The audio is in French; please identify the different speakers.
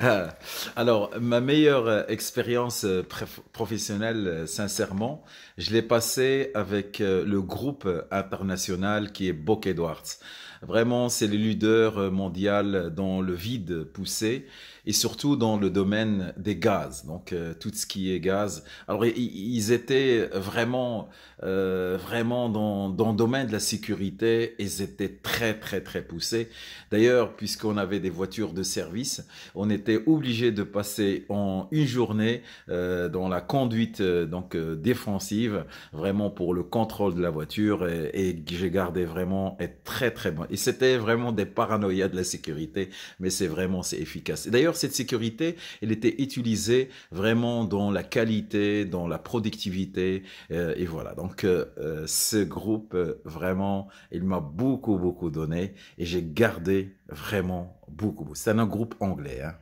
Speaker 1: Alors, ma meilleure euh, expérience euh, professionnelle, euh, sincèrement, je l'ai passée avec le groupe international qui est Bock Edwards. Vraiment, c'est le leader mondial dans le vide poussé et surtout dans le domaine des gaz, donc tout ce qui est gaz. Alors, ils étaient vraiment, vraiment dans, dans le domaine de la sécurité et ils étaient très, très, très poussés. D'ailleurs, puisqu'on avait des voitures de service, on était obligé de passer en une journée euh, dans la conduite euh, donc euh, défensive, vraiment pour le contrôle de la voiture et, j'ai gardé vraiment être très très bon. Et c'était vraiment des paranoïas de la sécurité, mais c'est vraiment c'est efficace. D'ailleurs, cette sécurité, elle était utilisée vraiment dans la qualité, dans la productivité et voilà. Donc ce groupe vraiment, il m'a beaucoup beaucoup donné et j'ai gardé vraiment beaucoup. C'est un groupe anglais. Hein.